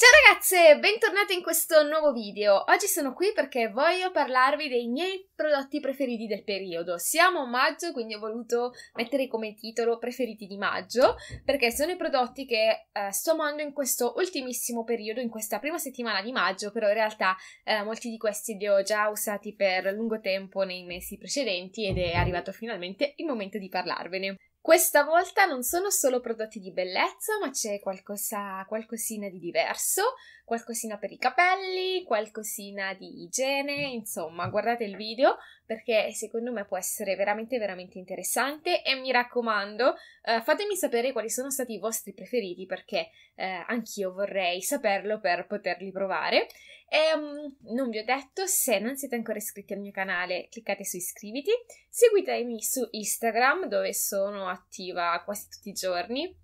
Ciao ragazze, bentornate in questo nuovo video. Oggi sono qui perché voglio parlarvi dei miei prodotti preferiti del periodo. Siamo a maggio, quindi ho voluto mettere come titolo preferiti di maggio, perché sono i prodotti che eh, sto amando in questo ultimissimo periodo, in questa prima settimana di maggio, però in realtà eh, molti di questi li ho già usati per lungo tempo nei mesi precedenti ed è arrivato finalmente il momento di parlarvene. Questa volta non sono solo prodotti di bellezza, ma c'è qualcosa, qualcosina di diverso qualcosina per i capelli, qualcosina di igiene, insomma guardate il video perché secondo me può essere veramente veramente interessante e mi raccomando eh, fatemi sapere quali sono stati i vostri preferiti perché eh, anch'io vorrei saperlo per poterli provare e um, non vi ho detto se non siete ancora iscritti al mio canale cliccate su iscriviti seguitemi su Instagram dove sono attiva quasi tutti i giorni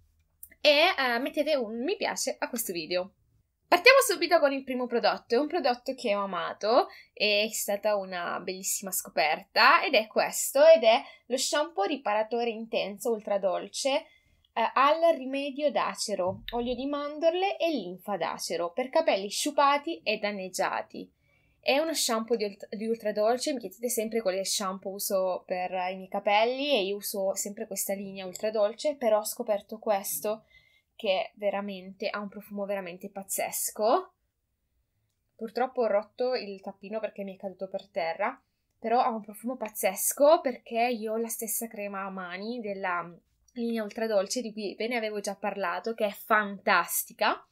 e eh, mettete un mi piace a questo video Partiamo subito con il primo prodotto, è un prodotto che ho amato, è stata una bellissima scoperta ed è questo ed è lo shampoo riparatore intenso ultra dolce eh, al rimedio d'acero, olio di mandorle e linfa d'acero per capelli sciupati e danneggiati. È uno shampoo di, di ultra dolce, mi chiedete sempre quale shampoo uso per i miei capelli e io uso sempre questa linea ultra dolce, però ho scoperto questo che veramente ha un profumo veramente pazzesco. Purtroppo ho rotto il tappino perché mi è caduto per terra, però ha un profumo pazzesco perché io ho la stessa crema a mani della mm, linea ultra dolce di cui ve ne avevo già parlato, che è fantastica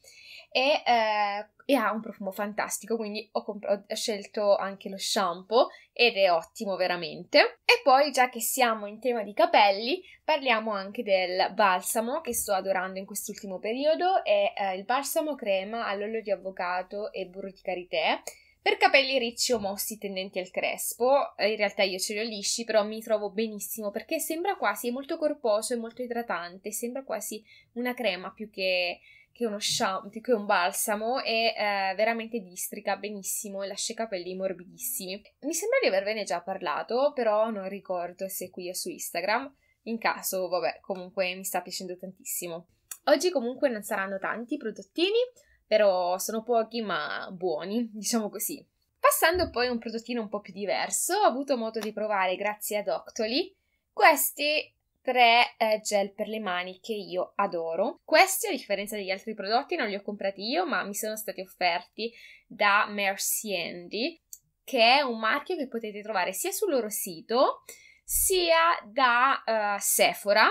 e, eh, e ha un profumo fantastico, quindi ho, comp- ho, scelto anche lo shampoo ed è ottimo veramente. E poi già che siamo in tema di capelli, parliamo anche del balsamo che sto adorando in quest'ultimo periodo, è eh, il balsamo crema all'olio di avocado e burro di karité. Per capelli ricci o mossi tendenti al crespo, in realtà io ce li ho lisci, però mi trovo benissimo perché sembra quasi, è molto corposo, e molto idratante, sembra quasi una crema più che che è uno shampoo, che è un balsamo e eh, veramente districa benissimo e lascia i capelli morbidissimi. Mi sembra di avervene già parlato, però non ricordo se qui o su Instagram. In caso, vabbè, comunque mi sta piacendo tantissimo. Oggi comunque non saranno tanti i prodottini, però sono pochi ma buoni, diciamo così. Passando poi a un prodottino un po' più diverso, ho avuto modo di provare grazie a Octoli questi tre eh, gel per le mani che io adoro. Questi, a differenza degli altri prodotti, non li ho comprati io, ma mi sono stati offerti da Mercy Andy, che è un marchio che potete trovare sia sul loro sito sia da uh, Sephora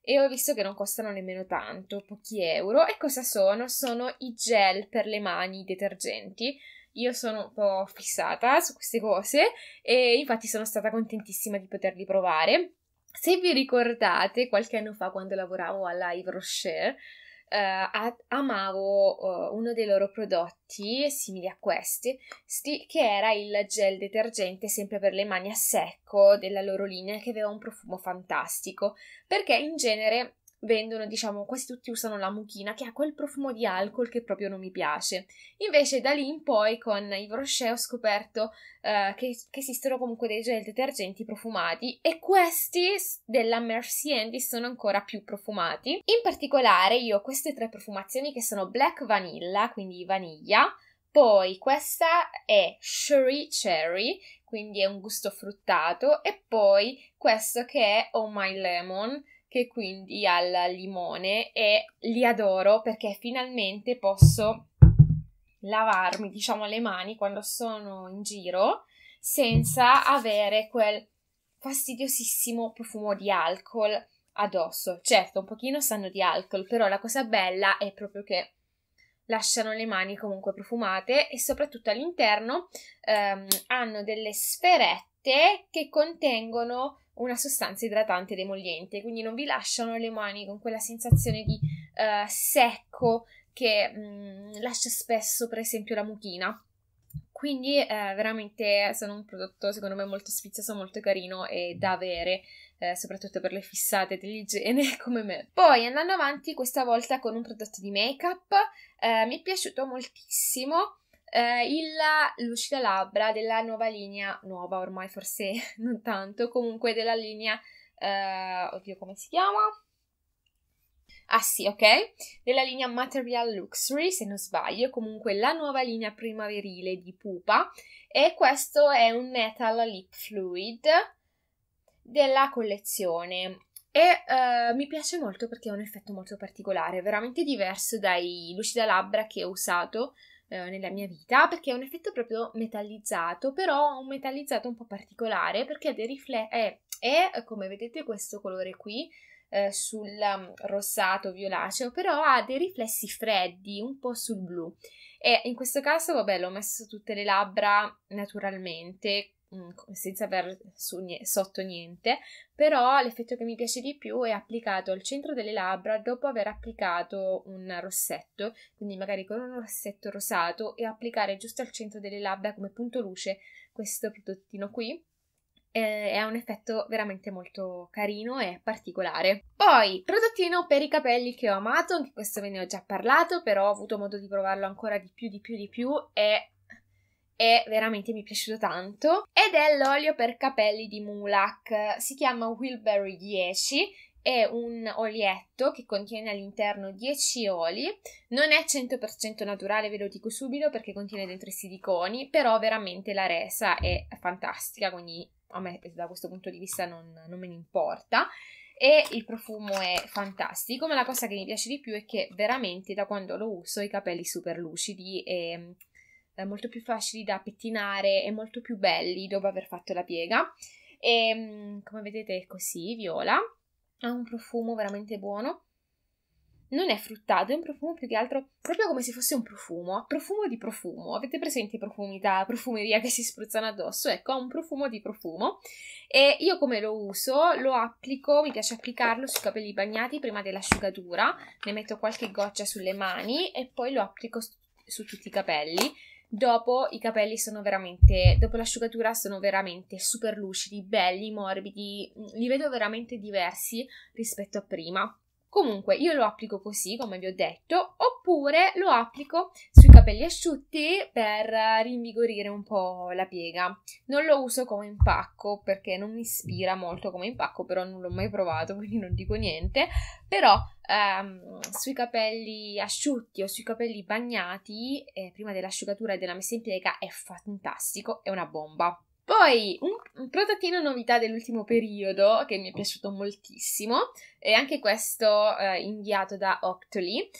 e ho visto che non costano nemmeno tanto, pochi euro. E cosa sono? Sono i gel per le mani, detergenti. Io sono un po' fissata su queste cose e infatti sono stata contentissima di poterli provare. Se vi ricordate, qualche anno fa quando lavoravo alla Yves Rocher, Uh, amavo uh, uno dei loro prodotti simili a questi, sti- che era il gel detergente sempre per le mani a secco della loro linea che aveva un profumo fantastico, perché in genere vendono, diciamo, quasi tutti usano la mucchina che ha quel profumo di alcol che proprio non mi piace. Invece da lì in poi con i Rocher ho scoperto eh, che, che, esistono comunque dei gel detergenti profumati e questi della Mercy Andy sono ancora più profumati. In particolare io ho queste tre profumazioni che sono Black Vanilla, quindi vaniglia, poi questa è Sherry Cherry, quindi è un gusto fruttato, e poi questo che è Oh My Lemon, che quindi al limone e li adoro perché finalmente posso lavarmi, diciamo, le mani quando sono in giro senza avere quel fastidiosissimo profumo di alcol addosso. Certo, un pochino sanno di alcol, però la cosa bella è proprio che lasciano le mani comunque profumate e soprattutto all'interno ehm, hanno delle sferette che contengono una sostanza idratante ed emolliente, quindi non vi lasciano le mani con quella sensazione di uh, secco che mh, mm, lascia spesso per esempio la mucchina. Quindi eh, veramente sono un prodotto secondo me molto sfizioso, molto carino e da avere, eh, soprattutto per le fissate dell'igiene come me. Poi andando avanti questa volta con un prodotto di make-up, eh, mi è piaciuto moltissimo eh, il Lucida Labbra della nuova linea, nuova ormai forse non tanto, comunque della linea, eh, oddio come si chiama? Ah sì, ok? Della linea Material Luxury, se non sbaglio, comunque la nuova linea primaverile di Pupa e questo è un metal lip fluid della collezione e uh, mi piace molto perché ha un effetto molto particolare, veramente diverso dai lucida labbra che ho usato eh, nella mia vita perché è un effetto proprio metallizzato, però un metallizzato un po' particolare perché rifle- è, è, come vedete questo colore qui eh, sul um, rossato violaceo, però ha dei riflessi freddi un po' sul blu e in questo caso vabbè l'ho messo su tutte le labbra naturalmente Mm, senza aver nie- sotto niente, però l'effetto che mi piace di più è applicato al centro delle labbra dopo aver applicato un rossetto, quindi magari con un rossetto rosato e applicare giusto al centro delle labbra come punto luce questo prodottino qui. È un effetto veramente molto carino e particolare. Poi, prodottino per i capelli che ho amato, anche questo ve ne ho già parlato, però ho avuto modo di provarlo ancora di più, di più, di più, è e veramente mi è piaciuto tanto ed è l'olio per capelli di Mulak, si chiama Wilberry 10 è un olietto che contiene all'interno 10 oli, non è 100% naturale, ve lo dico subito perché contiene dentro i siliconi, però veramente la resa è fantastica, quindi a me da questo punto di vista non, non me ne importa e il profumo è fantastico, ma la cosa che mi piace di più è che veramente da quando lo uso ho i capelli super lucidi e eh, molto più facili da pettinare e molto più belli dopo aver fatto la piega. E mm, come vedete è così, viola, ha un profumo veramente buono. Non è fruttato, è un profumo più che altro proprio come se fosse un profumo, profumo di profumo. Avete presente i profumi da profumeria che si spruzzano addosso? Ecco, ha un profumo di profumo. E io come lo uso? Lo applico, mi piace applicarlo sui capelli bagnati prima dell'asciugatura, ne metto qualche goccia sulle mani e poi lo applico su tutti i capelli Dopo i capelli sono veramente, dopo l'asciugatura sono veramente super lucidi, belli, morbidi, mm, li vedo veramente diversi rispetto a prima. Comunque io lo applico così, come vi ho detto, oppure lo applico sui capelli asciutti per eh, rinvigorire un po' la piega. Non lo uso come impacco perché non mi ispira molto come impacco, però non l'ho mai provato, quindi non dico niente, però ehm, sui capelli asciutti o sui capelli bagnati, eh, prima dell'asciugatura e della messa in piega, è fantastico, è una bomba. Poi un, un prodottino novità dell'ultimo periodo che mi è piaciuto moltissimo, è anche questo eh, inviato da Octoly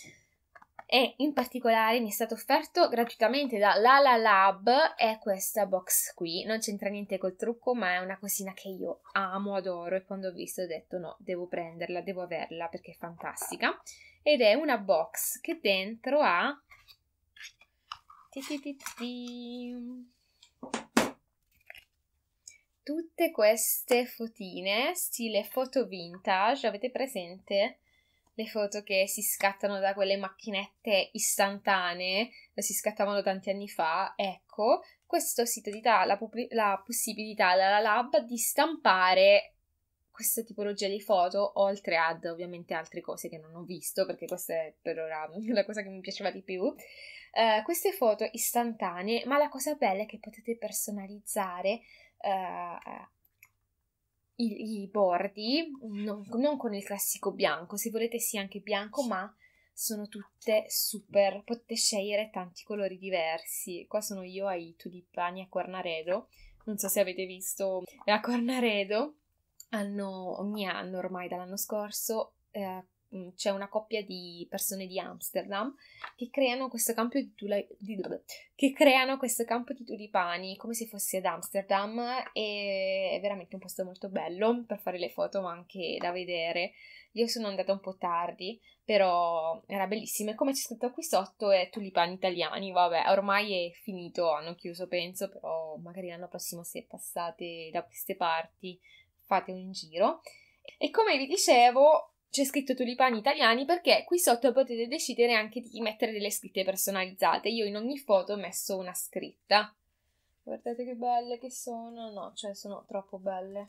e in particolare mi è stato offerto gratuitamente da Lala Lab è questa box qui, non c'entra niente col trucco ma è una cosina che io amo, adoro e quando ho visto ho detto no, devo prenderla, devo averla perché è fantastica ed è una box che dentro ha tutte queste fotine stile foto vintage, avete presente? le foto che si scattano da quelle macchinette istantanee, si scattavano tanti anni fa, ecco, questo sito ti dà la, pub- la possibilità, alla lab, di stampare questa tipologia di foto, oltre ad ovviamente altre cose che non ho visto, perché questa è per ora la cosa che mi piaceva di più. Uh, queste foto istantanee, ma la cosa bella è che potete personalizzare eh, i, i bordi, non, non, con il classico bianco, se volete sì anche bianco, ma sono tutte super, potete scegliere tanti colori diversi. Qua sono io ai tulipani a Cornaredo, non so se avete visto a Cornaredo, hanno ogni anno ormai dall'anno scorso eh, Mm, c'è una coppia di persone di Amsterdam che creano questo campo di, tula- di, che creano questo campo di tulipani come se fosse ad Amsterdam e è veramente un posto molto bello per fare le foto ma anche da vedere. Io sono andata un po' tardi, però era bellissimo. E come c'è scritto qui sotto è tulipani italiani, vabbè, ormai è finito, hanno chiuso penso, però magari l'anno prossimo se passate da queste parti fate un giro. E come vi dicevo, c'è scritto tulipani italiani perché qui sotto potete decidere anche di mettere delle scritte personalizzate. Io in ogni foto ho messo una scritta. Guardate che belle che sono. No, cioè sono troppo belle.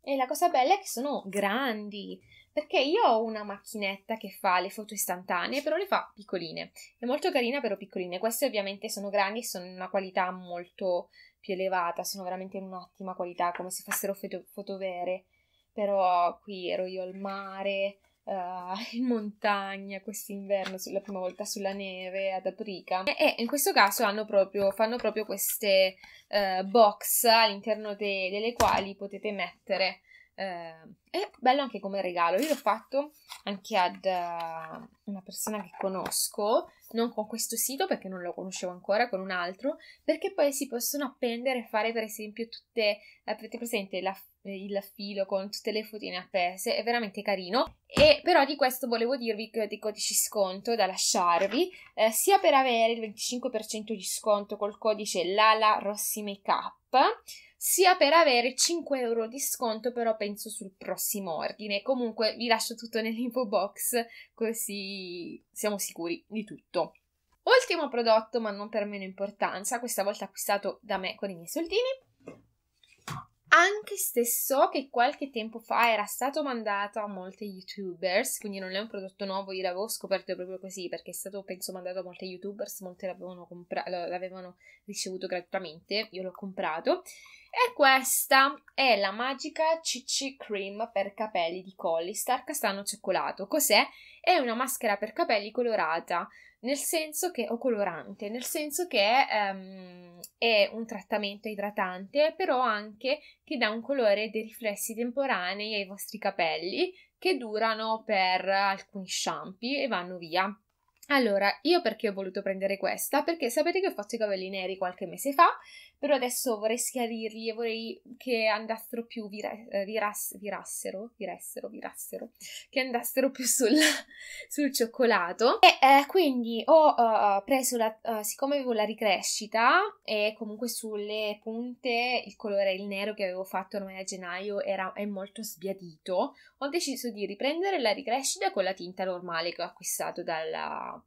E la cosa bella è che sono grandi, perché io ho una macchinetta che fa le foto istantanee, però le fa piccoline. È molto carina, però piccoline. Queste ovviamente sono grandi e sono una qualità molto più elevata, sono veramente in un'ottima qualità, come se fossero foto- fotovere. Però qui ero io al mare, Uh, in montagna quest'inverno, la prima volta sulla neve ad Aprica. E, e in questo caso proprio, fanno proprio queste uh, box all'interno de- delle quali potete mettere eh, è bello anche come regalo. Io l'ho fatto anche ad uh, una persona che conosco, non con questo sito perché non lo conoscevo ancora, con un altro, perché poi si possono appendere e fare per esempio tutte, avete presente la, il filo con tutte le fotine appese, è veramente carino. E però di questo volevo dirvi che ho dei codici sconto da lasciarvi, eh, sia per avere il 25% di sconto col codice LALA Rossi Makeup sia per avere 5 euro di sconto però penso sul prossimo ordine. Comunque vi lascio tutto nell'info box così siamo sicuri di tutto. Ultimo prodotto ma non per meno importanza, questa volta acquistato da me con i miei soldini, anche se so che qualche tempo fa era stato mandato a molte youtubers, quindi non è un prodotto nuovo, io l'avevo scoperto proprio così perché è stato penso mandato a molte youtubers, molte l'avevano, compra- l'avevano ricevuto gratuitamente, io l'ho comprato. E questa è la magica CC Cream per capelli di Colli Castano Cioccolato. Cos'è? è una maschera per capelli colorata, nel senso che, o colorante, nel senso che um, è un trattamento idratante, però anche che dà un colore dei riflessi temporanei ai vostri capelli che durano per alcuni shampoo e vanno via. Allora, io perché ho voluto prendere questa? Perché sapete che ho fatto i capelli neri qualche mese fa però adesso vorrei schiarirli e vorrei che andassero più, vira, eh, virass, virassero, virassero, virassero, che andassero più sul, sul cioccolato. E eh, quindi ho uh, preso la, uh, siccome avevo la ricrescita e comunque sulle punte il colore, il nero che avevo fatto ormai a gennaio era, è molto sbiadito, ho deciso di riprendere la ricrescita con la tinta normale che ho acquistato dalla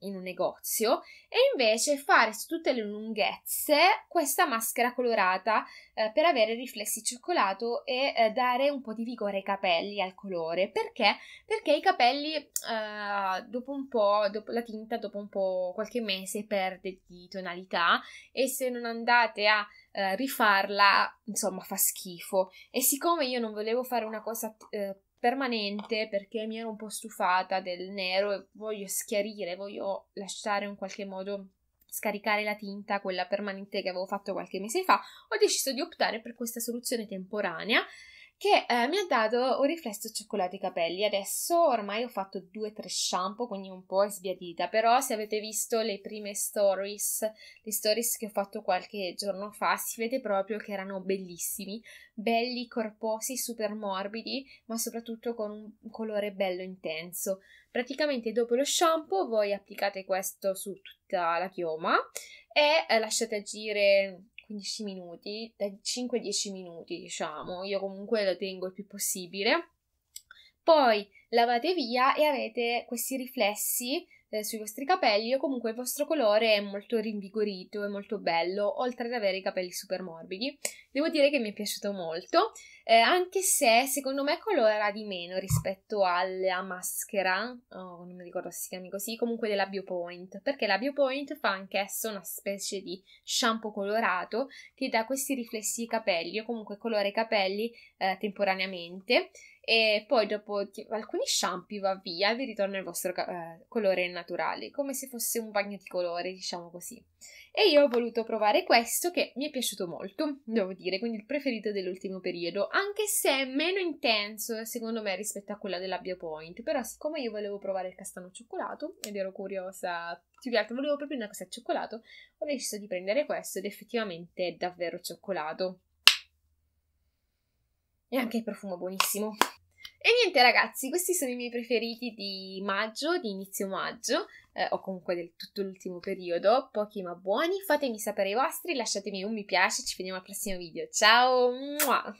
in un negozio e invece fare su tutte le lunghezze questa maschera colorata eh, per avere riflessi cioccolato e eh, dare un po' di vigore ai capelli, al colore. Perché? Perché i capelli eh, dopo un po', dopo la tinta, dopo un po' qualche mese perde di tonalità e se non andate a eh, rifarla, insomma, fa schifo. E siccome io non volevo fare una cosa... Eh, permanente perché mi ero un po' stufata del nero e voglio schiarire, voglio lasciare in qualche modo scaricare la tinta, quella permanente che avevo fatto qualche mese fa, ho deciso di optare per questa soluzione temporanea che eh, mi ha dato un riflesso cioccolato ai capelli. Adesso ormai ho fatto due o tre shampoo, quindi un po' è sbiadita, però se avete visto le prime stories, le stories che ho fatto qualche giorno fa, si vede proprio che erano bellissimi, belli, corposi, super morbidi, ma soprattutto con un colore bello intenso. Praticamente dopo lo shampoo voi applicate questo su tutta la chioma e eh, lasciate agire 15 minuti, dai 5-10 minuti diciamo, io comunque lo tengo il più possibile. Poi lavate via e avete questi riflessi eh, sui vostri capelli o comunque il vostro colore è molto rinvigorito e molto bello, oltre ad avere i capelli super morbidi. Devo dire che mi è piaciuto molto, eh, anche se secondo me colora di meno rispetto alla maschera, oh, non mi ricordo se si chiami così, comunque della BioPoint, perché la BioPoint fa anch'essa una specie di shampoo colorato che dà questi riflessi ai capelli o comunque colora i capelli eh, temporaneamente e poi dopo ti- alcuni shampoo va via e vi ritorna il vostro eh, colore naturale, come se fosse un bagno di colore, diciamo così. E io ho voluto provare questo che mi è piaciuto molto, devo dire, quindi il preferito dell'ultimo periodo, anche se è meno intenso secondo me rispetto a quella della Biopoint, però siccome io volevo provare il castano cioccolato ed ero curiosa, più che altro volevo proprio una cosa al cioccolato, ho deciso di prendere questo ed effettivamente è davvero cioccolato. E anche il profumo buonissimo. E niente ragazzi, questi sono i miei preferiti di maggio, di inizio maggio, eh, o comunque del tutto l'ultimo periodo, pochi ma buoni. Fatemi sapere i vostri, lasciatemi un mi piace, ci vediamo al prossimo video. Ciao! Mua!